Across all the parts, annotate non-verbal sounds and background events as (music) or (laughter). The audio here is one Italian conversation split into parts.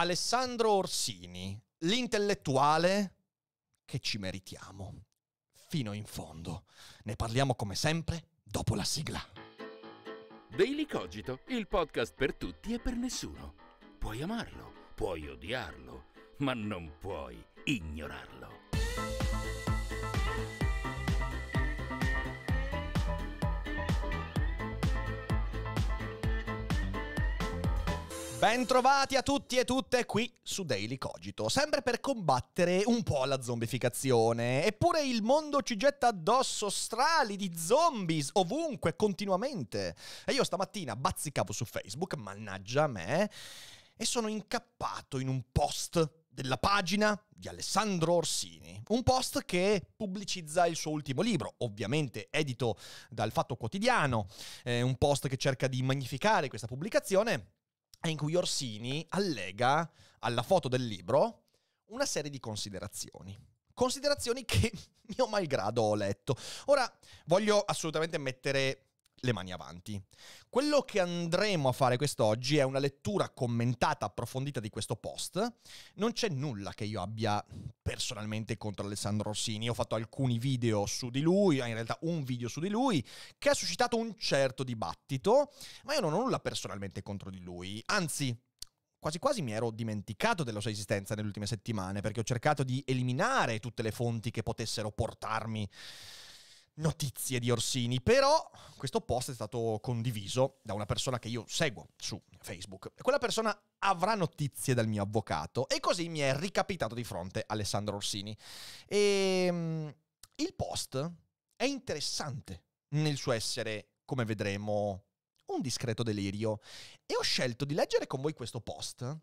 Alessandro Orsini, l'intellettuale che ci meritiamo fino in fondo. Ne parliamo come sempre dopo la sigla. Daily Cogito, il podcast per tutti e per nessuno. Puoi amarlo, puoi odiarlo, ma non puoi ignorarlo. Bentrovati a tutti e tutte qui su Daily Cogito, sempre per combattere un po' la zombificazione. Eppure il mondo ci getta addosso strali di zombies ovunque, continuamente. E io stamattina bazzicavo su Facebook, mannaggia me, e sono incappato in un post della pagina di Alessandro Orsini, un post che pubblicizza il suo ultimo libro, ovviamente edito dal Fatto Quotidiano, È un post che cerca di magnificare questa pubblicazione in cui Orsini allega alla foto del libro una serie di considerazioni. Considerazioni che (laughs) mio malgrado ho letto. Ora voglio assolutamente mettere le mani avanti. Quello che andremo a fare quest'oggi è una lettura commentata, approfondita di questo post. Non c'è nulla che io abbia personalmente contro Alessandro Rossini. Ho fatto alcuni video su di lui, in realtà un video su di lui, che ha suscitato un certo dibattito, ma io non ho nulla personalmente contro di lui. Anzi, quasi quasi mi ero dimenticato della sua esistenza nelle ultime settimane, perché ho cercato di eliminare tutte le fonti che potessero portarmi notizie di Orsini, però questo post è stato condiviso da una persona che io seguo su Facebook. Quella persona avrà notizie dal mio avvocato e così mi è ricapitato di fronte Alessandro Orsini. E ehm, il post è interessante nel suo essere, come vedremo, un discreto delirio e ho scelto di leggere con voi questo post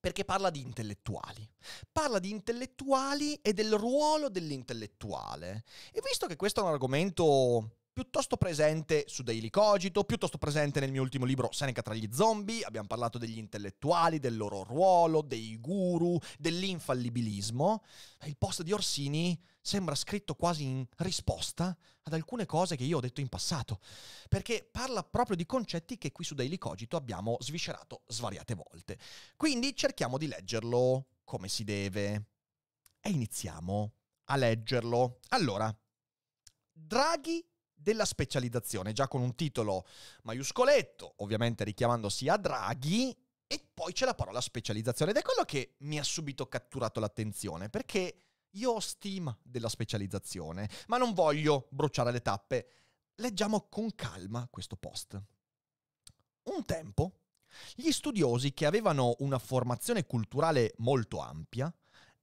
perché parla di intellettuali. Parla di intellettuali e del ruolo dell'intellettuale. E visto che questo è un argomento piuttosto presente su Daily Cogito, piuttosto presente nel mio ultimo libro Seneca tra gli zombie, abbiamo parlato degli intellettuali, del loro ruolo, dei guru, dell'infallibilismo. Il post di Orsini sembra scritto quasi in risposta ad alcune cose che io ho detto in passato, perché parla proprio di concetti che qui su Daily Cogito abbiamo sviscerato svariate volte. Quindi cerchiamo di leggerlo come si deve. E iniziamo a leggerlo. Allora, Draghi della specializzazione, già con un titolo maiuscoletto, ovviamente richiamandosi a Draghi, e poi c'è la parola specializzazione ed è quello che mi ha subito catturato l'attenzione, perché io ho stima della specializzazione, ma non voglio bruciare le tappe. Leggiamo con calma questo post. Un tempo, gli studiosi che avevano una formazione culturale molto ampia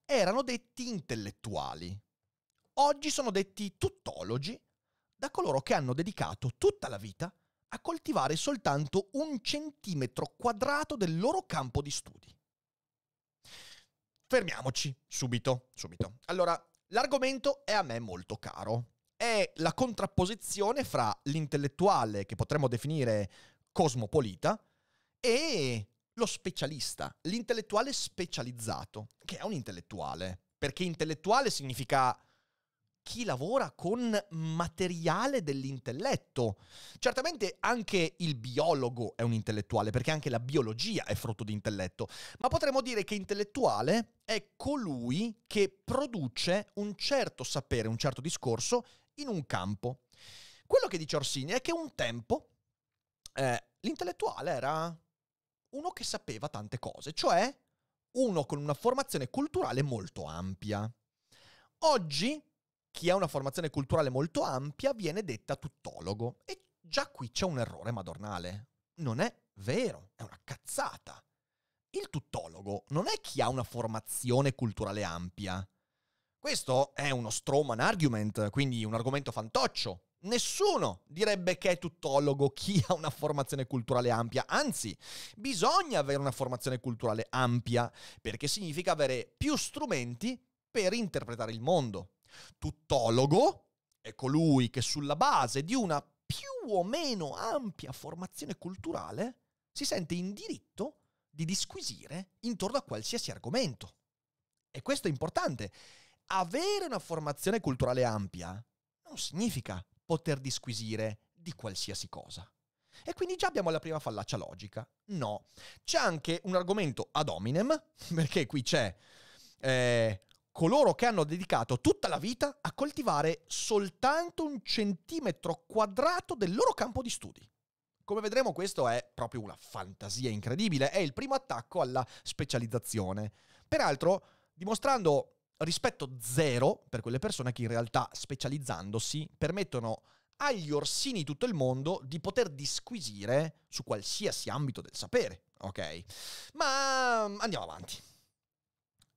erano detti intellettuali. Oggi sono detti tuttologi da coloro che hanno dedicato tutta la vita a coltivare soltanto un centimetro quadrato del loro campo di studi. Fermiamoci subito, subito. Allora, l'argomento è a me molto caro. È la contrapposizione fra l'intellettuale, che potremmo definire cosmopolita, e lo specialista, l'intellettuale specializzato, che è un intellettuale, perché intellettuale significa chi lavora con materiale dell'intelletto. Certamente anche il biologo è un intellettuale, perché anche la biologia è frutto di intelletto, ma potremmo dire che intellettuale è colui che produce un certo sapere, un certo discorso in un campo. Quello che dice Orsini è che un tempo eh, l'intellettuale era uno che sapeva tante cose, cioè uno con una formazione culturale molto ampia. Oggi chi ha una formazione culturale molto ampia viene detta tuttologo. E già qui c'è un errore madornale. Non è vero, è una cazzata. Il tuttologo non è chi ha una formazione culturale ampia. Questo è uno Stroman argument, quindi un argomento fantoccio. Nessuno direbbe che è tuttologo chi ha una formazione culturale ampia, anzi bisogna avere una formazione culturale ampia perché significa avere più strumenti per interpretare il mondo. Tuttologo è colui che sulla base di una più o meno ampia formazione culturale si sente in diritto di disquisire intorno a qualsiasi argomento. E questo è importante. Avere una formazione culturale ampia non significa poter disquisire di qualsiasi cosa. E quindi già abbiamo la prima fallacia logica. No. C'è anche un argomento ad hominem, (laughs) perché qui c'è eh, coloro che hanno dedicato tutta la vita a coltivare soltanto un centimetro quadrato del loro campo di studi. Come vedremo questo è proprio una fantasia incredibile, è il primo attacco alla specializzazione. Peraltro dimostrando rispetto zero per quelle persone che in realtà specializzandosi permettono agli orsini di tutto il mondo di poter disquisire su qualsiasi ambito del sapere, ok? Ma mm, andiamo avanti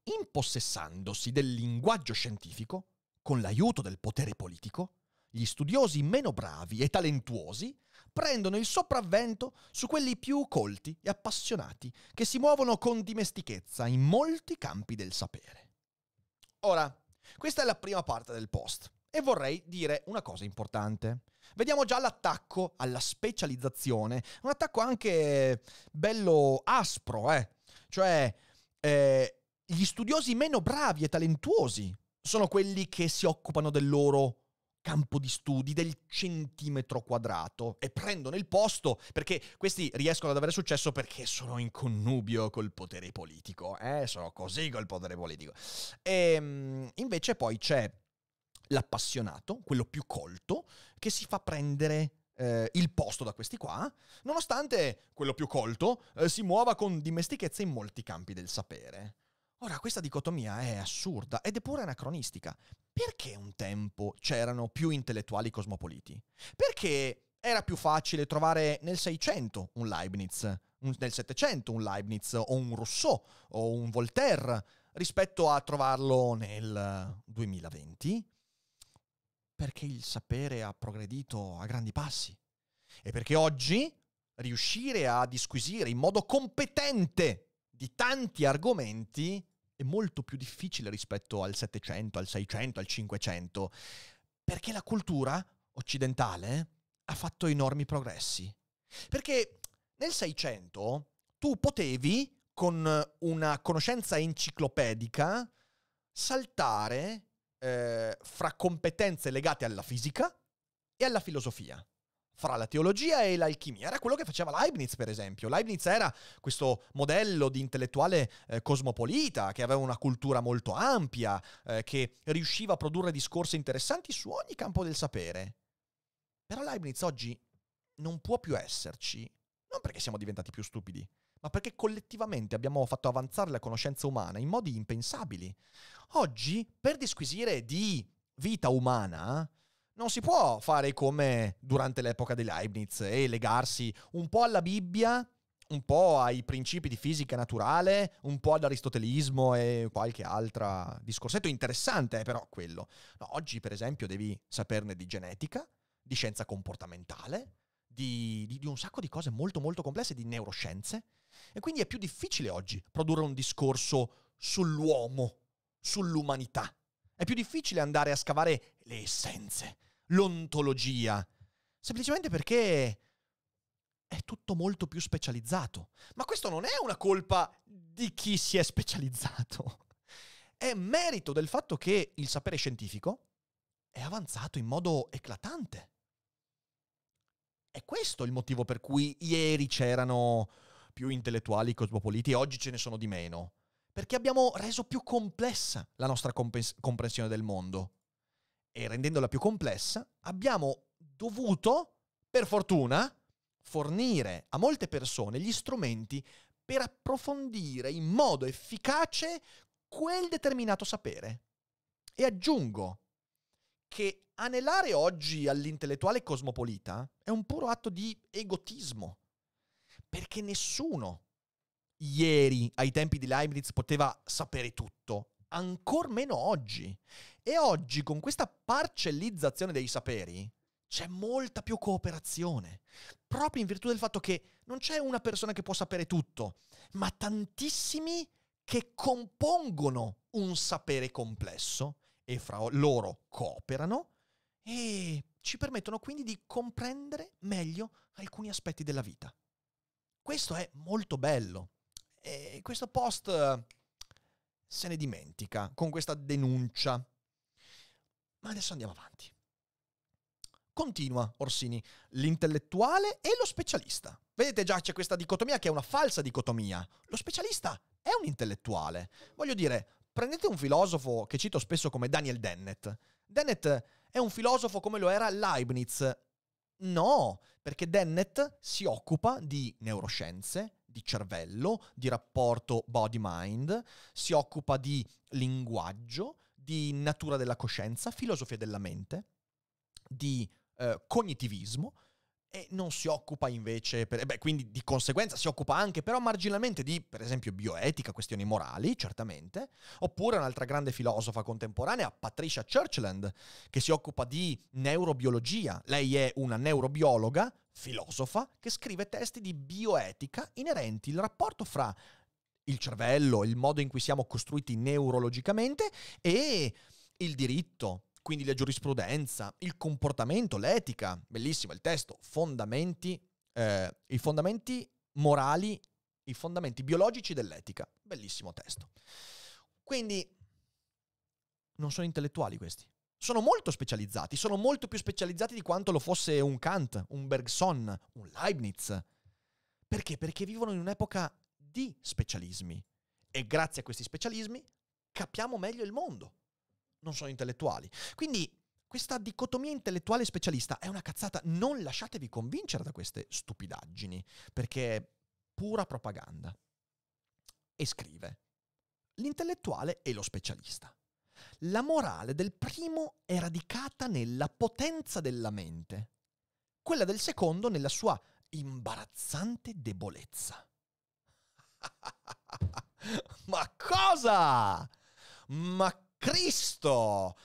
impossessandosi del linguaggio scientifico, con l'aiuto del potere politico, gli studiosi meno bravi e talentuosi prendono il sopravvento su quelli più colti e appassionati che si muovono con dimestichezza in molti campi del sapere. Ora, questa è la prima parte del post e vorrei dire una cosa importante. Vediamo già l'attacco alla specializzazione, un attacco anche bello aspro, eh? cioè eh, gli studiosi meno bravi e talentuosi sono quelli che si occupano del loro campo di studi del centimetro quadrato e prendono il posto perché questi riescono ad avere successo perché sono in connubio col potere politico, eh? sono così col potere politico. E ehm, invece poi c'è l'appassionato, quello più colto, che si fa prendere eh, il posto da questi qua, nonostante quello più colto eh, si muova con dimestichezza in molti campi del sapere. Ora, questa dicotomia è assurda ed è pure anacronistica. Perché un tempo c'erano più intellettuali cosmopoliti? Perché era più facile trovare nel 600 un Leibniz, un, nel 700 un Leibniz o un Rousseau o un Voltaire rispetto a trovarlo nel 2020? Perché il sapere ha progredito a grandi passi e perché oggi riuscire a disquisire in modo competente di tanti argomenti è molto più difficile rispetto al 700, al 600, al 500, perché la cultura occidentale ha fatto enormi progressi. Perché nel 600 tu potevi, con una conoscenza enciclopedica, saltare eh, fra competenze legate alla fisica e alla filosofia fra la teologia e l'alchimia. Era quello che faceva Leibniz, per esempio. Leibniz era questo modello di intellettuale eh, cosmopolita, che aveva una cultura molto ampia, eh, che riusciva a produrre discorsi interessanti su ogni campo del sapere. Però Leibniz oggi non può più esserci, non perché siamo diventati più stupidi, ma perché collettivamente abbiamo fatto avanzare la conoscenza umana in modi impensabili. Oggi, per disquisire di vita umana, non si può fare come durante l'epoca di Leibniz e legarsi un po' alla Bibbia, un po' ai principi di fisica naturale, un po' all'aristotelismo e qualche altro discorsetto interessante, eh, però quello. No, oggi, per esempio, devi saperne di genetica, di scienza comportamentale, di, di, di un sacco di cose molto molto complesse, di neuroscienze. E quindi è più difficile oggi produrre un discorso sull'uomo, sull'umanità. È più difficile andare a scavare le essenze l'ontologia, semplicemente perché è tutto molto più specializzato. Ma questo non è una colpa di chi si è specializzato, è merito del fatto che il sapere scientifico è avanzato in modo eclatante. È questo il motivo per cui ieri c'erano più intellettuali cosmopoliti e oggi ce ne sono di meno. Perché abbiamo reso più complessa la nostra compens- comprensione del mondo e rendendola più complessa, abbiamo dovuto, per fortuna, fornire a molte persone gli strumenti per approfondire in modo efficace quel determinato sapere. E aggiungo che anelare oggi all'intellettuale cosmopolita è un puro atto di egotismo, perché nessuno ieri, ai tempi di Leibniz, poteva sapere tutto ancor meno oggi. E oggi con questa parcellizzazione dei saperi c'è molta più cooperazione, proprio in virtù del fatto che non c'è una persona che può sapere tutto, ma tantissimi che compongono un sapere complesso e fra loro cooperano e ci permettono quindi di comprendere meglio alcuni aspetti della vita. Questo è molto bello. E questo post se ne dimentica con questa denuncia. Ma adesso andiamo avanti. Continua Orsini, l'intellettuale e lo specialista. Vedete già c'è questa dicotomia che è una falsa dicotomia. Lo specialista è un intellettuale. Voglio dire, prendete un filosofo che cito spesso come Daniel Dennett. Dennett è un filosofo come lo era Leibniz. No, perché Dennett si occupa di neuroscienze, di cervello, di rapporto body-mind, si occupa di linguaggio, di natura della coscienza, filosofia della mente, di eh, cognitivismo e non si occupa invece, per, eh, beh, quindi di conseguenza si occupa anche però marginalmente di, per esempio, bioetica, questioni morali, certamente, oppure un'altra grande filosofa contemporanea, Patricia Churchland, che si occupa di neurobiologia. Lei è una neurobiologa filosofa che scrive testi di bioetica inerenti al rapporto fra il cervello, il modo in cui siamo costruiti neurologicamente e il diritto, quindi la giurisprudenza, il comportamento, l'etica. Bellissimo il testo, fondamenti, eh, i fondamenti morali, i fondamenti biologici dell'etica. Bellissimo testo. Quindi non sono intellettuali questi sono molto specializzati, sono molto più specializzati di quanto lo fosse un Kant, un Bergson, un Leibniz. Perché? Perché vivono in un'epoca di specialismi e grazie a questi specialismi capiamo meglio il mondo. Non sono intellettuali. Quindi questa dicotomia intellettuale specialista è una cazzata, non lasciatevi convincere da queste stupidaggini, perché è pura propaganda. E scrive l'intellettuale e lo specialista. La morale del primo è radicata nella potenza della mente, quella del secondo nella sua imbarazzante debolezza. (laughs) Ma cosa? Ma Cristo!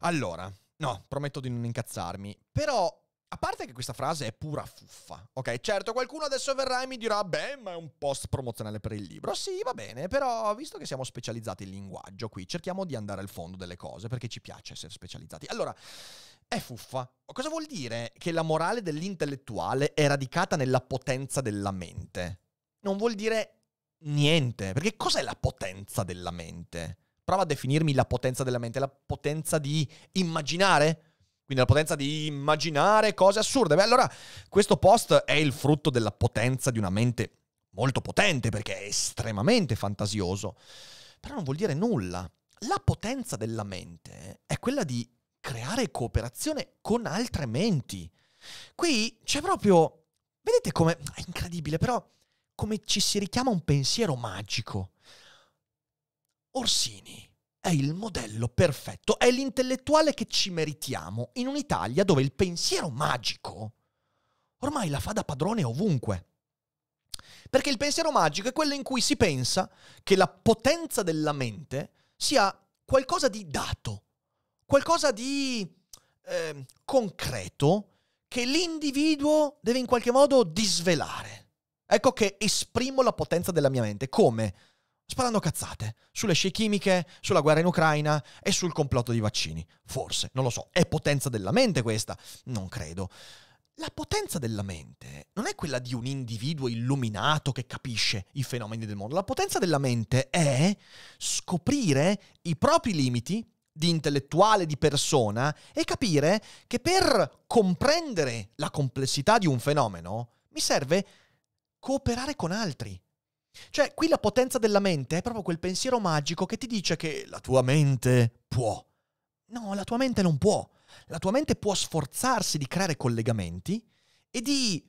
Allora, no, prometto di non incazzarmi, però a parte che questa frase è pura fuffa, ok? Certo, qualcuno adesso verrà e mi dirà, beh, ma è un post promozionale per il libro. Sì, va bene, però visto che siamo specializzati in linguaggio qui, cerchiamo di andare al fondo delle cose, perché ci piace essere specializzati. Allora, è fuffa. Cosa vuol dire che la morale dell'intellettuale è radicata nella potenza della mente? Non vuol dire niente, perché cos'è la potenza della mente? Prova a definirmi la potenza della mente, la potenza di immaginare? Quindi la potenza di immaginare cose assurde. Beh, allora questo post è il frutto della potenza di una mente molto potente perché è estremamente fantasioso. Però non vuol dire nulla. La potenza della mente è quella di creare cooperazione con altre menti. Qui c'è proprio... Vedete come... È incredibile, però come ci si richiama un pensiero magico. Orsini è il modello perfetto, è l'intellettuale che ci meritiamo in un'Italia dove il pensiero magico ormai la fa da padrone ovunque. Perché il pensiero magico è quello in cui si pensa che la potenza della mente sia qualcosa di dato, qualcosa di eh, concreto che l'individuo deve in qualche modo disvelare. Ecco che esprimo la potenza della mia mente. Come? sparando cazzate sulle scie chimiche, sulla guerra in Ucraina e sul complotto di vaccini. Forse, non lo so, è potenza della mente questa? Non credo. La potenza della mente non è quella di un individuo illuminato che capisce i fenomeni del mondo. La potenza della mente è scoprire i propri limiti di intellettuale, di persona e capire che per comprendere la complessità di un fenomeno mi serve cooperare con altri, cioè, qui la potenza della mente è proprio quel pensiero magico che ti dice che la tua mente può. No, la tua mente non può. La tua mente può sforzarsi di creare collegamenti e di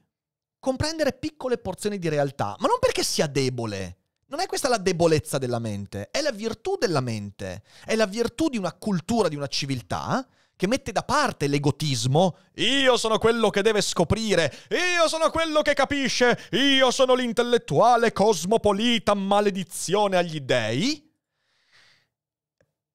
comprendere piccole porzioni di realtà, ma non perché sia debole. Non è questa la debolezza della mente, è la virtù della mente, è la virtù di una cultura, di una civiltà che mette da parte l'egotismo. Io sono quello che deve scoprire, io sono quello che capisce, io sono l'intellettuale cosmopolita, maledizione agli dèi.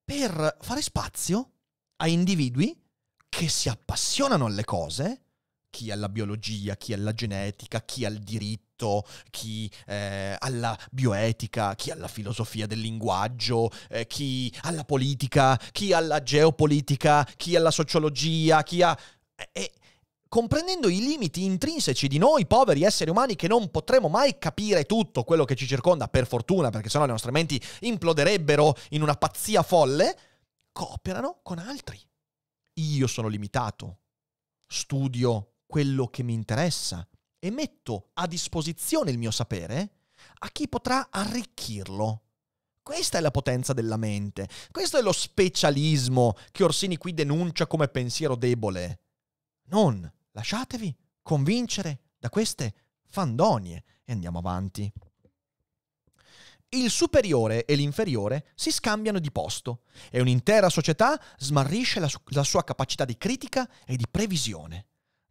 Per fare spazio a individui che si appassionano alle cose, chi alla biologia, chi alla genetica, chi al diritto diritto, chi eh, alla bioetica, chi alla filosofia del linguaggio, eh, chi alla politica, chi alla geopolitica, chi alla sociologia, chi a... E, comprendendo i limiti intrinseci di noi poveri esseri umani che non potremo mai capire tutto quello che ci circonda, per fortuna, perché sennò le nostre menti imploderebbero in una pazzia folle, cooperano con altri. Io sono limitato, studio quello che mi interessa, e metto a disposizione il mio sapere a chi potrà arricchirlo. Questa è la potenza della mente, questo è lo specialismo che Orsini qui denuncia come pensiero debole. Non lasciatevi convincere da queste fandonie e andiamo avanti. Il superiore e l'inferiore si scambiano di posto e un'intera società smarrisce la, su- la sua capacità di critica e di previsione.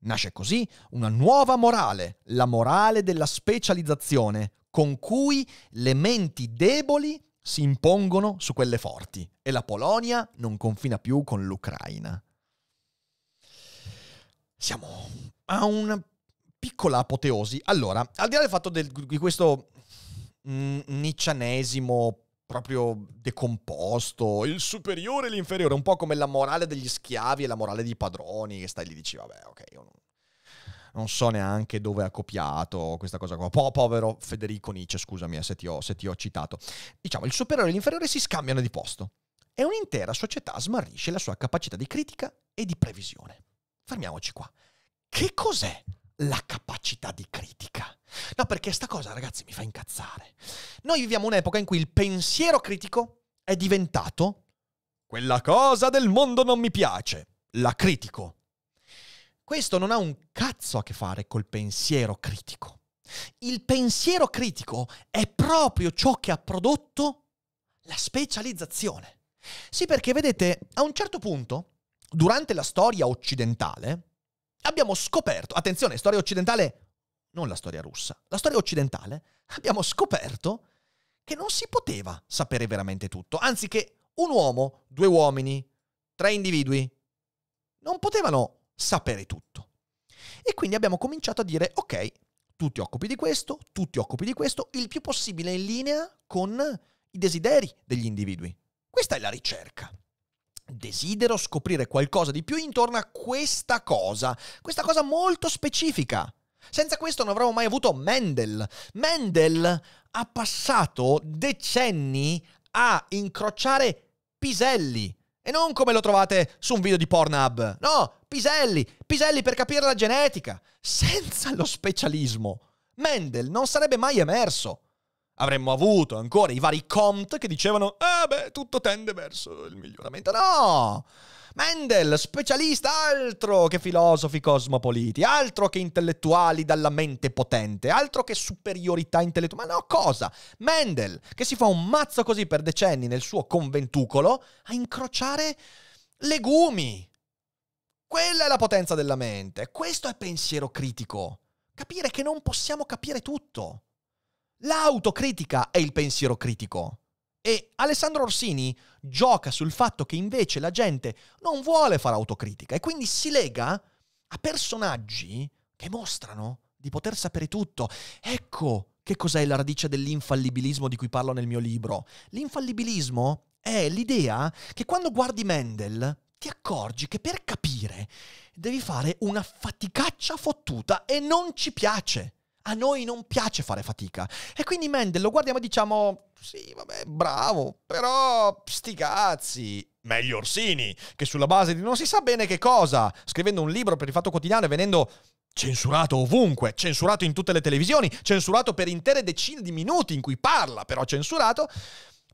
Nasce così una nuova morale, la morale della specializzazione, con cui le menti deboli si impongono su quelle forti e la Polonia non confina più con l'Ucraina. Siamo a una piccola apoteosi. Allora, al di là del fatto del, di questo mm, niccianesimo proprio decomposto, il superiore e l'inferiore, un po' come la morale degli schiavi e la morale dei padroni, che stai lì e dici, vabbè, ok, io non, non so neanche dove ha copiato questa cosa qua. povero Federico Nietzsche, scusami eh, se ti, ho, se ti ho citato. Diciamo, il superiore e l'inferiore si scambiano di posto e un'intera società smarrisce la sua capacità di critica e di previsione. Fermiamoci qua. Che cos'è la capacità di critica. No, perché sta cosa, ragazzi, mi fa incazzare. Noi viviamo un'epoca in cui il pensiero critico è diventato quella cosa del mondo non mi piace, la critico. Questo non ha un cazzo a che fare col pensiero critico. Il pensiero critico è proprio ciò che ha prodotto la specializzazione. Sì, perché vedete, a un certo punto, durante la storia occidentale, abbiamo scoperto, attenzione, storia occidentale, non la storia russa, la storia occidentale, abbiamo scoperto che non si poteva sapere veramente tutto, anzi che un uomo, due uomini, tre individui, non potevano sapere tutto. E quindi abbiamo cominciato a dire, ok, tu ti occupi di questo, tu ti occupi di questo, il più possibile in linea con i desideri degli individui. Questa è la ricerca desidero scoprire qualcosa di più intorno a questa cosa, questa cosa molto specifica. Senza questo non avremmo mai avuto Mendel. Mendel ha passato decenni a incrociare piselli. E non come lo trovate su un video di Pornhub. No, piselli, piselli per capire la genetica. Senza lo specialismo, Mendel non sarebbe mai emerso avremmo avuto ancora i vari Comte che dicevano «Ah beh, tutto tende verso il miglioramento». No! Mendel, specialista altro che filosofi cosmopoliti, altro che intellettuali dalla mente potente, altro che superiorità intellettuale. Ma no, cosa? Mendel, che si fa un mazzo così per decenni nel suo conventucolo, a incrociare legumi. Quella è la potenza della mente, questo è pensiero critico. Capire che non possiamo capire tutto. L'autocritica è il pensiero critico. E Alessandro Orsini gioca sul fatto che invece la gente non vuole fare autocritica e quindi si lega a personaggi che mostrano di poter sapere tutto. Ecco che cos'è la radice dell'infallibilismo di cui parlo nel mio libro. L'infallibilismo è l'idea che quando guardi Mendel ti accorgi che per capire devi fare una faticaccia fottuta e non ci piace. A noi non piace fare fatica. E quindi Mendel lo guardiamo e diciamo, sì, vabbè, bravo, però sti cazzi. Meglio Orsini, che sulla base di non si sa bene che cosa, scrivendo un libro per il Fatto Quotidiano e venendo censurato ovunque, censurato in tutte le televisioni, censurato per intere decine di minuti in cui parla, però censurato,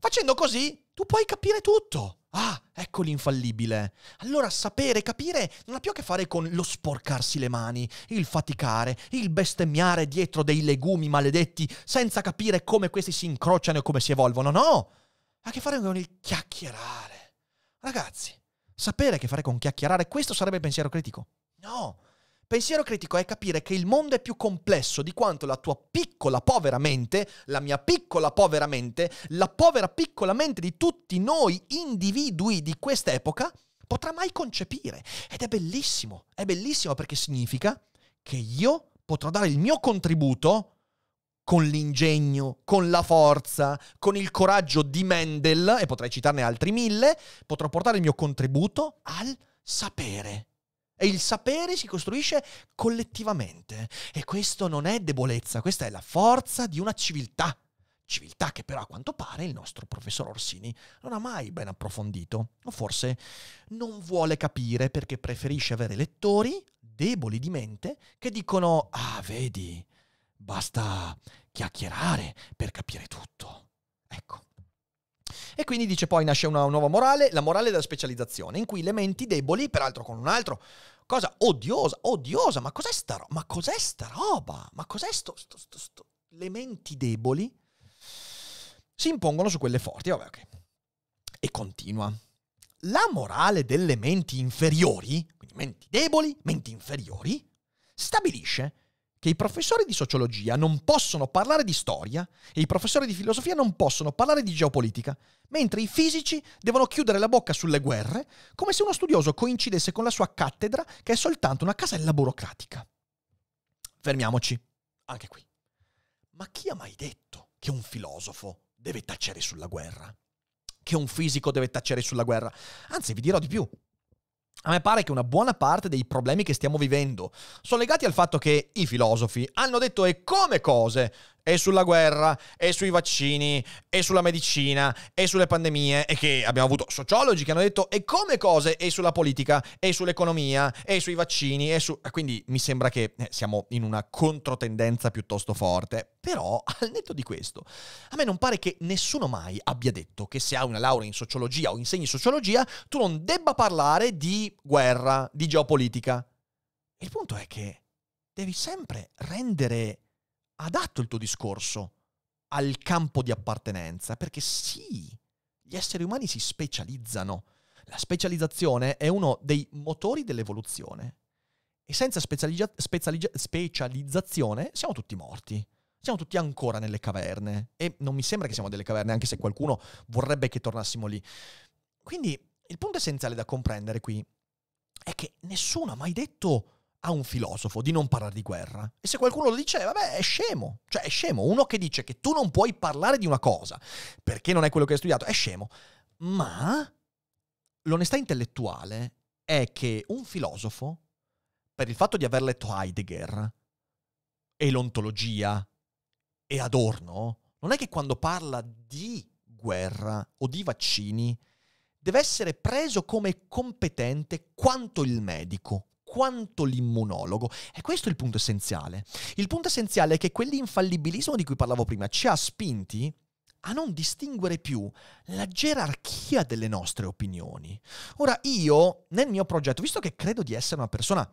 facendo così tu puoi capire tutto. Ah, ecco l'infallibile. Allora sapere, capire non ha più a che fare con lo sporcarsi le mani, il faticare, il bestemmiare dietro dei legumi maledetti senza capire come questi si incrociano e come si evolvono. No! Ha a che fare con il chiacchierare. Ragazzi, sapere a che fare con chiacchierare, questo sarebbe il pensiero critico. No! Pensiero critico è capire che il mondo è più complesso di quanto la tua piccola povera mente, la mia piccola povera mente, la povera piccola mente di tutti noi individui di quest'epoca potrà mai concepire. Ed è bellissimo, è bellissimo perché significa che io potrò dare il mio contributo con l'ingegno, con la forza, con il coraggio di Mendel, e potrei citarne altri mille, potrò portare il mio contributo al sapere. E il sapere si costruisce collettivamente. E questo non è debolezza, questa è la forza di una civiltà. Civiltà che però a quanto pare il nostro professor Orsini non ha mai ben approfondito, o forse non vuole capire perché preferisce avere lettori deboli di mente che dicono, ah vedi, basta chiacchierare per capire tutto. Ecco, e quindi dice poi nasce una nuova morale, la morale della specializzazione, in cui elementi deboli, peraltro con un altro, cosa odiosa, odiosa, ma cos'è sta, ro- ma cos'è sta roba? Ma cos'è sto, sto, sto, sto, elementi deboli si impongono su quelle forti, vabbè, ok. E continua. La morale delle menti inferiori, quindi menti deboli, menti inferiori, stabilisce che i professori di sociologia non possono parlare di storia e i professori di filosofia non possono parlare di geopolitica, mentre i fisici devono chiudere la bocca sulle guerre come se uno studioso coincidesse con la sua cattedra che è soltanto una casella burocratica. Fermiamoci, anche qui. Ma chi ha mai detto che un filosofo deve tacere sulla guerra? Che un fisico deve tacere sulla guerra? Anzi, vi dirò di più. A me pare che una buona parte dei problemi che stiamo vivendo sono legati al fatto che i filosofi hanno detto e come cose e sulla guerra, e sui vaccini, e sulla medicina, e sulle pandemie, e che abbiamo avuto sociologi che hanno detto e come cose, e sulla politica, e sull'economia, e sui vaccini, e su... Quindi mi sembra che eh, siamo in una controtendenza piuttosto forte. Però, (laughs) al netto di questo, a me non pare che nessuno mai abbia detto che se hai una laurea in sociologia o insegni sociologia, tu non debba parlare di guerra, di geopolitica. Il punto è che devi sempre rendere adatto il tuo discorso al campo di appartenenza, perché sì, gli esseri umani si specializzano. La specializzazione è uno dei motori dell'evoluzione. E senza specializza- specializza- specializzazione siamo tutti morti. Siamo tutti ancora nelle caverne. E non mi sembra che siamo delle caverne, anche se qualcuno vorrebbe che tornassimo lì. Quindi il punto essenziale da comprendere qui è che nessuno ha mai detto a un filosofo di non parlare di guerra. E se qualcuno lo dice, vabbè, è scemo. Cioè, è scemo. Uno che dice che tu non puoi parlare di una cosa perché non è quello che hai studiato, è scemo. Ma l'onestà intellettuale è che un filosofo, per il fatto di aver letto Heidegger e l'ontologia e Adorno, non è che quando parla di guerra o di vaccini deve essere preso come competente quanto il medico quanto l'immunologo. E questo è il punto essenziale. Il punto essenziale è che quell'infallibilismo di cui parlavo prima ci ha spinti a non distinguere più la gerarchia delle nostre opinioni. Ora io, nel mio progetto, visto che credo di essere una persona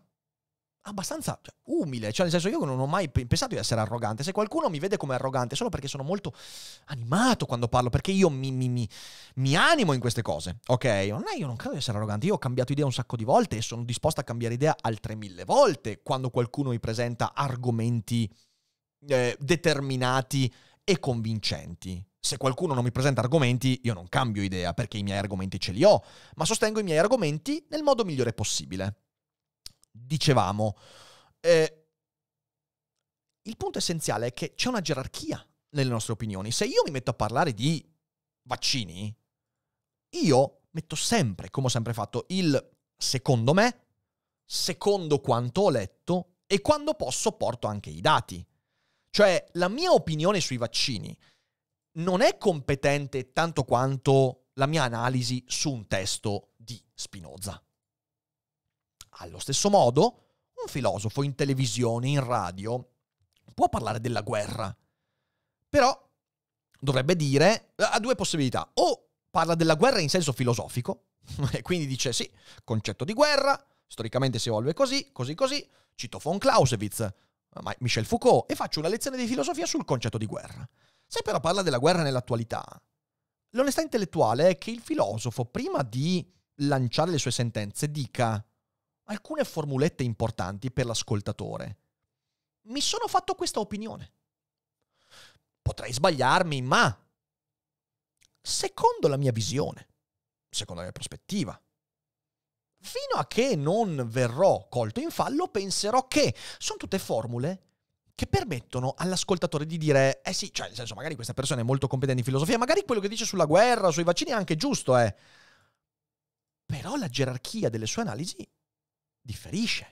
abbastanza cioè, umile, cioè nel senso io non ho mai pensato di essere arrogante, se qualcuno mi vede come arrogante solo perché sono molto animato quando parlo, perché io mi, mi, mi, mi animo in queste cose, ok? Non è, io non credo di essere arrogante, io ho cambiato idea un sacco di volte e sono disposto a cambiare idea altre mille volte quando qualcuno mi presenta argomenti eh, determinati e convincenti. Se qualcuno non mi presenta argomenti, io non cambio idea perché i miei argomenti ce li ho, ma sostengo i miei argomenti nel modo migliore possibile dicevamo. Eh, il punto essenziale è che c'è una gerarchia nelle nostre opinioni. Se io mi metto a parlare di vaccini, io metto sempre, come ho sempre fatto, il secondo me, secondo quanto ho letto e quando posso porto anche i dati. Cioè la mia opinione sui vaccini non è competente tanto quanto la mia analisi su un testo di Spinoza. Allo stesso modo, un filosofo in televisione, in radio, può parlare della guerra, però dovrebbe dire eh, ha due possibilità, o parla della guerra in senso filosofico, (laughs) e quindi dice sì, concetto di guerra, storicamente si evolve così, così, così, cito von Clausewitz, Michel Foucault, e faccio una lezione di filosofia sul concetto di guerra. Se però parla della guerra nell'attualità, l'onestà intellettuale è che il filosofo, prima di lanciare le sue sentenze, dica alcune formulette importanti per l'ascoltatore. Mi sono fatto questa opinione. Potrei sbagliarmi, ma secondo la mia visione, secondo la mia prospettiva, fino a che non verrò colto in fallo, penserò che sono tutte formule che permettono all'ascoltatore di dire, eh sì, cioè nel senso magari questa persona è molto competente in filosofia, magari quello che dice sulla guerra, sui vaccini è anche giusto, eh. Però la gerarchia delle sue analisi differisce.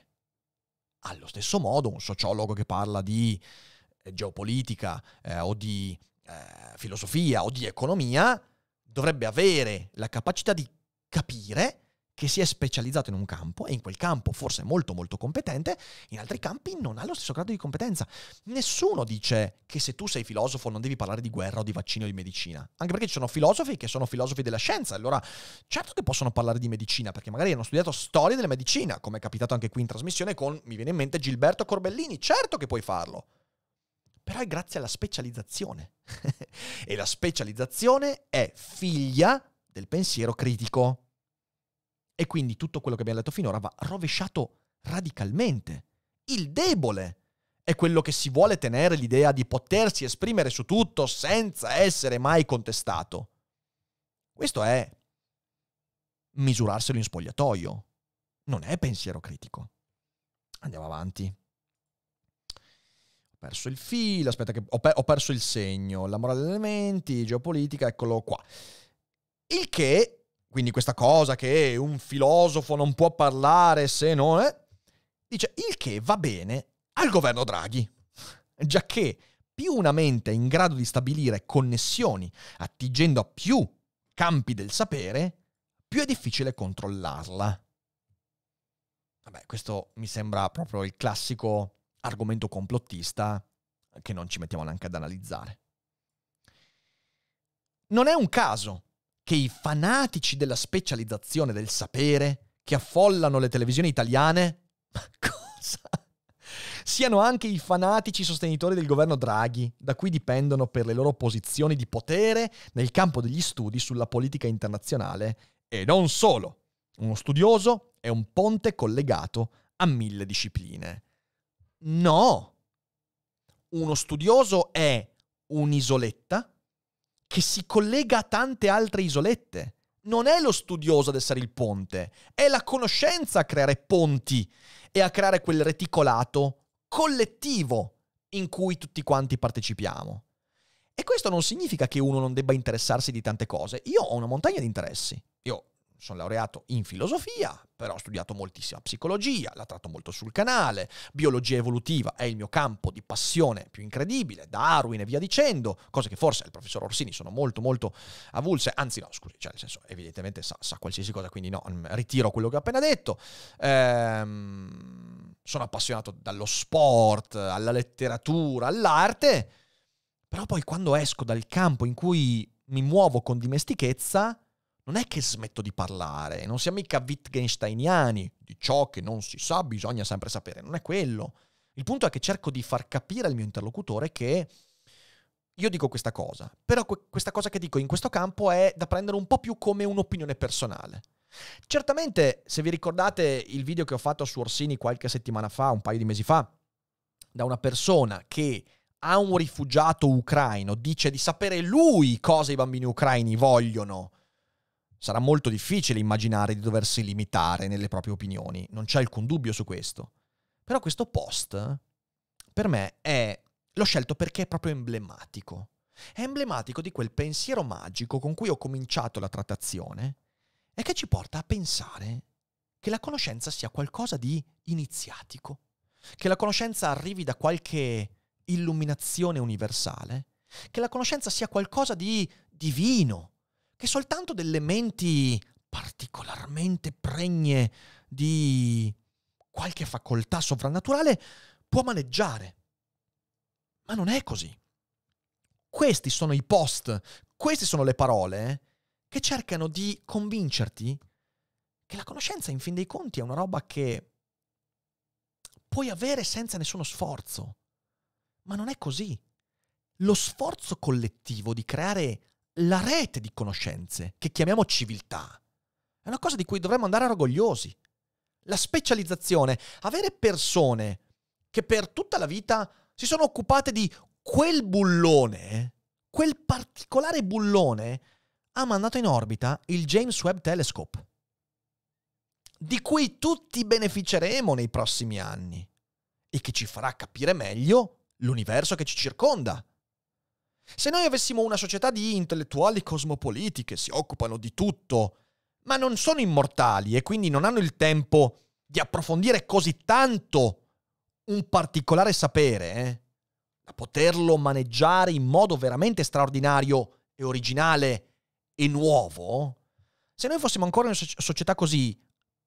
Allo stesso modo un sociologo che parla di eh, geopolitica eh, o di eh, filosofia o di economia dovrebbe avere la capacità di capire che si è specializzato in un campo e in quel campo forse è molto molto competente, in altri campi non ha lo stesso grado di competenza. Nessuno dice che se tu sei filosofo non devi parlare di guerra o di vaccino o di medicina, anche perché ci sono filosofi che sono filosofi della scienza, allora certo che possono parlare di medicina, perché magari hanno studiato storia della medicina, come è capitato anche qui in trasmissione con, mi viene in mente, Gilberto Corbellini, certo che puoi farlo però è grazie alla specializzazione. (laughs) e la specializzazione è figlia del pensiero critico. E quindi tutto quello che abbiamo detto finora va rovesciato radicalmente. Il debole è quello che si vuole tenere l'idea di potersi esprimere su tutto senza essere mai contestato. Questo è misurarselo in spogliatoio, non è pensiero critico. Andiamo avanti. Ho perso il filo, aspetta che ho, per, ho perso il segno, la morale degli elementi, geopolitica, eccolo qua. Il che quindi questa cosa che un filosofo non può parlare se non è, eh, dice il che va bene al governo Draghi, giacché più una mente è in grado di stabilire connessioni attingendo a più campi del sapere, più è difficile controllarla. Vabbè, questo mi sembra proprio il classico argomento complottista che non ci mettiamo neanche ad analizzare. Non è un caso che i fanatici della specializzazione del sapere che affollano le televisioni italiane, (laughs) ma cosa? Siano anche i fanatici sostenitori del governo Draghi, da cui dipendono per le loro posizioni di potere nel campo degli studi sulla politica internazionale e non solo. Uno studioso è un ponte collegato a mille discipline. No! Uno studioso è un'isoletta che si collega a tante altre isolette. Non è lo studioso ad essere il ponte, è la conoscenza a creare ponti e a creare quel reticolato collettivo in cui tutti quanti partecipiamo. E questo non significa che uno non debba interessarsi di tante cose. Io ho una montagna di interessi. Io sono laureato in filosofia, però ho studiato moltissima psicologia, l'ho tratto molto sul canale, biologia evolutiva è il mio campo di passione più incredibile, Darwin e via dicendo, cose che forse il professor Orsini sono molto molto avulse, anzi no, scusi, cioè nel senso evidentemente sa, sa qualsiasi cosa, quindi no, mm, ritiro quello che ho appena detto. Ehm, sono appassionato dallo sport, alla letteratura, all'arte, però poi quando esco dal campo in cui mi muovo con dimestichezza, non è che smetto di parlare, non siamo mica Wittgensteiniani, di ciò che non si sa bisogna sempre sapere, non è quello. Il punto è che cerco di far capire al mio interlocutore che io dico questa cosa, però questa cosa che dico in questo campo è da prendere un po' più come un'opinione personale. Certamente, se vi ricordate il video che ho fatto su Orsini qualche settimana fa, un paio di mesi fa, da una persona che a un rifugiato ucraino dice di sapere lui cosa i bambini ucraini vogliono sarà molto difficile immaginare di doversi limitare nelle proprie opinioni, non c'è alcun dubbio su questo. Però questo post, per me, è... l'ho scelto perché è proprio emblematico. È emblematico di quel pensiero magico con cui ho cominciato la trattazione e che ci porta a pensare che la conoscenza sia qualcosa di iniziatico, che la conoscenza arrivi da qualche illuminazione universale, che la conoscenza sia qualcosa di divino, che soltanto delle menti particolarmente pregne di qualche facoltà sovrannaturale può maneggiare. Ma non è così. Questi sono i post, queste sono le parole eh, che cercano di convincerti che la conoscenza in fin dei conti è una roba che puoi avere senza nessuno sforzo. Ma non è così. Lo sforzo collettivo di creare la rete di conoscenze che chiamiamo civiltà è una cosa di cui dovremmo andare orgogliosi. La specializzazione, avere persone che per tutta la vita si sono occupate di quel bullone, quel particolare bullone, ha mandato in orbita il James Webb Telescope, di cui tutti beneficeremo nei prossimi anni e che ci farà capire meglio l'universo che ci circonda se noi avessimo una società di intellettuali cosmopoliti che si occupano di tutto, ma non sono immortali e quindi non hanno il tempo di approfondire così tanto un particolare sapere, eh, da poterlo maneggiare in modo veramente straordinario e originale e nuovo, se noi fossimo ancora in una società così,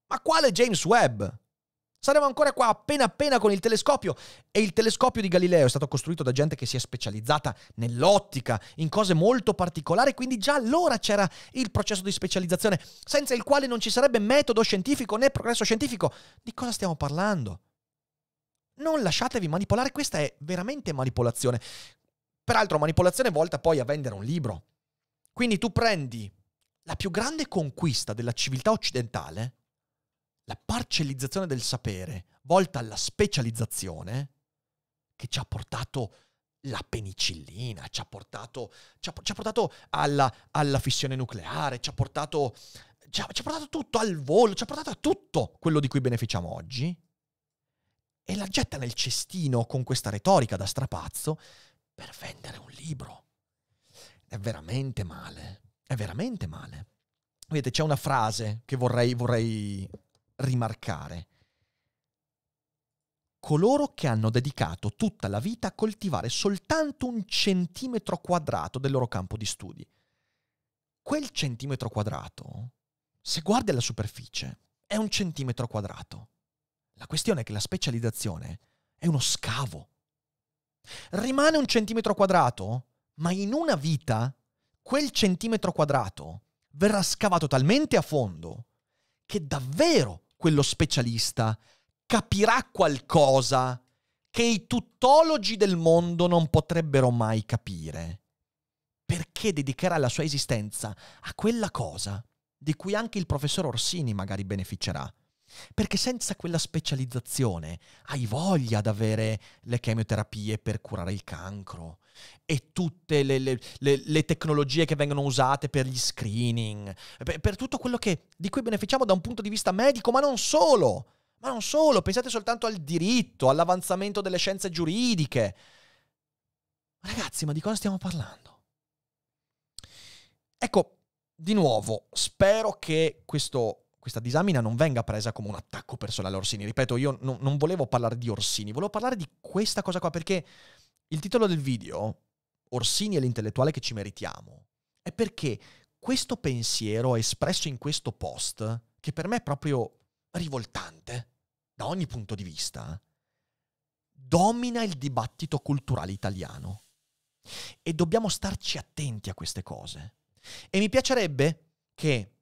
ma quale James Webb? Saremo ancora qua appena appena con il telescopio e il telescopio di Galileo è stato costruito da gente che si è specializzata nell'ottica, in cose molto particolari, quindi già allora c'era il processo di specializzazione, senza il quale non ci sarebbe metodo scientifico né progresso scientifico. Di cosa stiamo parlando? Non lasciatevi manipolare, questa è veramente manipolazione. Peraltro manipolazione volta poi a vendere un libro. Quindi tu prendi la più grande conquista della civiltà occidentale, la parcellizzazione del sapere volta alla specializzazione che ci ha portato la penicillina, ci ha portato, ci ha, ci ha portato alla, alla, fissione nucleare, ci ha portato, ci ha, ci ha portato tutto al volo, ci ha portato a tutto quello di cui beneficiamo oggi e la getta nel cestino con questa retorica da strapazzo per vendere un libro. È veramente male, è veramente male. Vedete, c'è una frase che vorrei, vorrei rimarcare. Coloro che hanno dedicato tutta la vita a coltivare soltanto un centimetro quadrato del loro campo di studi. Quel centimetro quadrato, se guardi alla superficie, è un centimetro quadrato. La questione è che la specializzazione è uno scavo. Rimane un centimetro quadrato, ma in una vita quel centimetro quadrato verrà scavato talmente a fondo che davvero quello specialista capirà qualcosa che i tuttologi del mondo non potrebbero mai capire. Perché dedicherà la sua esistenza a quella cosa di cui anche il professor Orsini magari beneficerà? Perché senza quella specializzazione hai voglia di avere le chemioterapie per curare il cancro e tutte le, le, le, le tecnologie che vengono usate per gli screening, per, per tutto quello che, di cui beneficiamo da un punto di vista medico, ma non solo. Ma non solo, pensate soltanto al diritto, all'avanzamento delle scienze giuridiche. Ragazzi, ma di cosa stiamo parlando? Ecco, di nuovo, spero che questo questa disamina non venga presa come un attacco personale a Orsini. Ripeto, io no, non volevo parlare di Orsini, volevo parlare di questa cosa qua perché il titolo del video, Orsini è l'intellettuale che ci meritiamo, è perché questo pensiero espresso in questo post, che per me è proprio rivoltante da ogni punto di vista, domina il dibattito culturale italiano. E dobbiamo starci attenti a queste cose. E mi piacerebbe che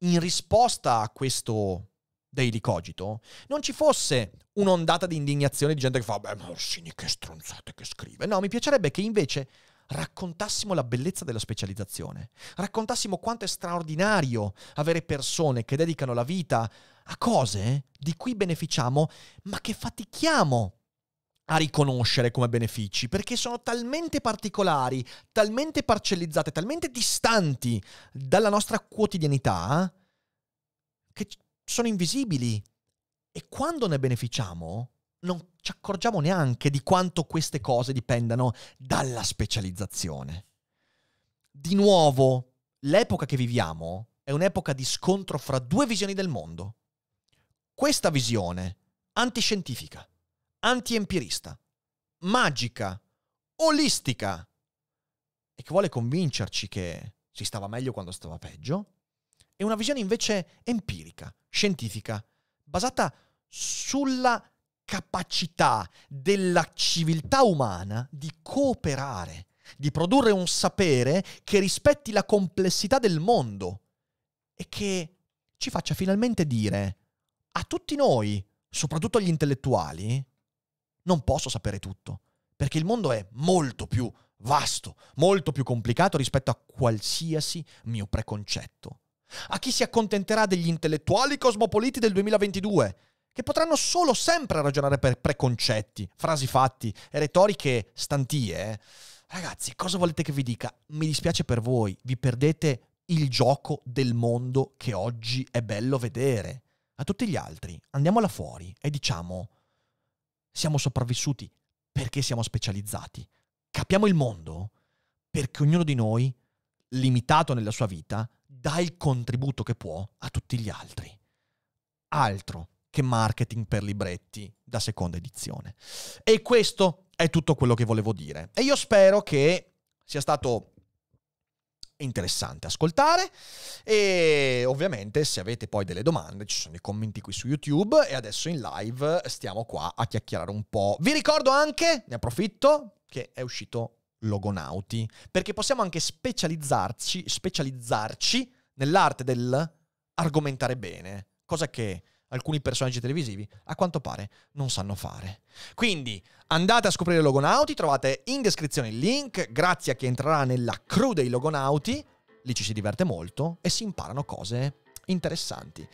in risposta a questo Daily Cogito, non ci fosse un'ondata di indignazione di gente che fa, beh, ma Orsini che stronzate che scrive. No, mi piacerebbe che invece raccontassimo la bellezza della specializzazione, raccontassimo quanto è straordinario avere persone che dedicano la vita a cose di cui beneficiamo, ma che fatichiamo a riconoscere come benefici, perché sono talmente particolari, talmente parcellizzate, talmente distanti dalla nostra quotidianità, che sono invisibili. E quando ne beneficiamo, non ci accorgiamo neanche di quanto queste cose dipendano dalla specializzazione. Di nuovo, l'epoca che viviamo è un'epoca di scontro fra due visioni del mondo. Questa visione antiscientifica antiempirista, magica, olistica e che vuole convincerci che si stava meglio quando stava peggio, e una visione invece empirica, scientifica, basata sulla capacità della civiltà umana di cooperare, di produrre un sapere che rispetti la complessità del mondo e che ci faccia finalmente dire a tutti noi, soprattutto agli intellettuali, non posso sapere tutto, perché il mondo è molto più vasto, molto più complicato rispetto a qualsiasi mio preconcetto. A chi si accontenterà degli intellettuali cosmopoliti del 2022, che potranno solo sempre ragionare per preconcetti, frasi fatti e retoriche stantie. Eh? Ragazzi, cosa volete che vi dica? Mi dispiace per voi, vi perdete il gioco del mondo che oggi è bello vedere. A tutti gli altri, andiamola fuori e diciamo siamo sopravvissuti perché siamo specializzati. Capiamo il mondo perché ognuno di noi, limitato nella sua vita, dà il contributo che può a tutti gli altri. Altro che marketing per libretti da seconda edizione. E questo è tutto quello che volevo dire. E io spero che sia stato interessante ascoltare e ovviamente se avete poi delle domande ci sono i commenti qui su YouTube e adesso in live stiamo qua a chiacchierare un po'. Vi ricordo anche, ne approfitto, che è uscito Logonauti, perché possiamo anche specializzarci, specializzarci nell'arte argomentare bene, cosa che alcuni personaggi televisivi a quanto pare non sanno fare. Quindi andate a scoprire Logonauti, trovate in descrizione il link, grazie a chi entrerà nella crew dei Logonauti, lì ci si diverte molto e si imparano cose interessanti.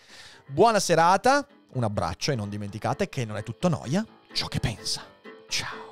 Buona serata, un abbraccio e non dimenticate che non è tutto noia ciò che pensa. Ciao.